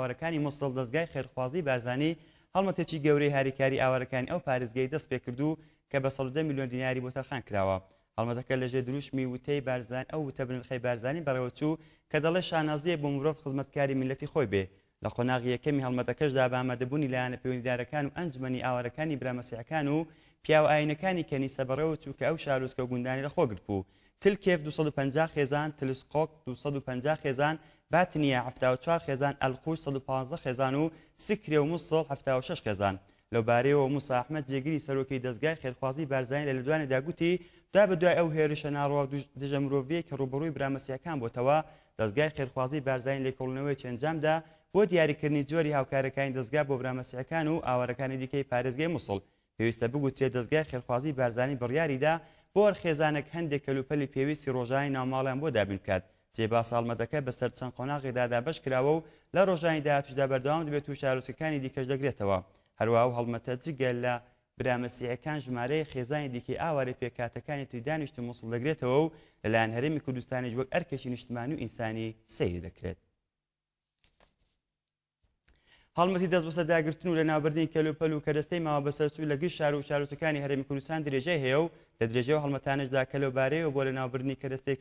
هاوارەکانی مۆسڵ دەستگای خێرخوازی بارزانانی هەڵمەتێکی گەورەی هاریکاری ئاوارەکانی ئەو پارێزگای دەست پێکردو کە بە سەدە میلیۆن دیناری بۆ تەرخان کراوە هەڵمەتەکە لەژێ دروشمی وتەی بارزان ئەو وتە بنرخی بارزانانی بەڕێوەچوو کە دەڵێ شانازیە بۆ مرۆڤ خزمەتکاری میلەتی خۆی بێ لە قۆناغی یەکەمی هەڵمەتەکەشدا بامەدەبوونی لایەنە پەیوەندیدارەکان و ئەنجمەنی ئاوارەکانی برامەسیحەکان و پیاو ئاینەکانی کەنی سەبەرەوە چووکە ئەو شارۆستکە و گوندانی لە خۆگرت بوو تلکێف 250 خێزان تلسقۆک 250 خێزان باتنیە 4 خێزان ئەلقوی 115 خێزان و سکرێ و مسڵ 76 خێزان لەوبارەیەوە موساحمد جێگیری سەرۆکی دەستگای خێرخوازی بارزانین لە لەدوانێ داگوتی دا بە دوای ئەو هێرشە ناڕوا دژە مرۆڤێک کە ڕوبڕووی برامەسیەکان بۆتەوە دەستگای خێرخوازی بارزانین لێکۆڵنەوەی چەنجامدا بۆ دیاریکردنی جۆری هاوکارەکانی دەستگا بۆ برامەسیەکان و ئاوارەکانی دیکەی پارێزگای مسڵ پێویستە بگوترێت دەستگای خێرخوازی بارزانانی بڕیاریدا بۆ خێزانێک هەندێک کەلوپەلی پێویستی ڕۆژانی ناوماڵیان بۆ دابین بکات. جێبا ساڵمەدەکە بەسەر چەند قۆناغی دادا بەش کراوە و لە ڕۆژانی داهاتشدا بەردەوام دەبێت و شارۆچەکانی دیکەش دەگرێتەوە هەروە و هەڵمەتە جگەل لە برامەسیەکان ژمارەی خێزانی دیکەی ئاوارە پێکاتەکانی تریدانیشت و مووسڵ دەگرێتەوە و لەلایەن هەرێمی کوردستانی وەک ئەرکەشی نیشتمان و ئینسانی سیر دەکرێت. هەڵمەتی دەست بەسە داگرتن و لە ناوبردنی کەلوپەل و کەدەستەی ماوە بەسەرچوو لە گشت شار و شارۆچەکانی هەرێمی کوردستان درێژەی هەیە و لە درێژەوە هەڵمەتانشدا کەلوبارەیەوە بۆ لە ناوبردنی کەدەستی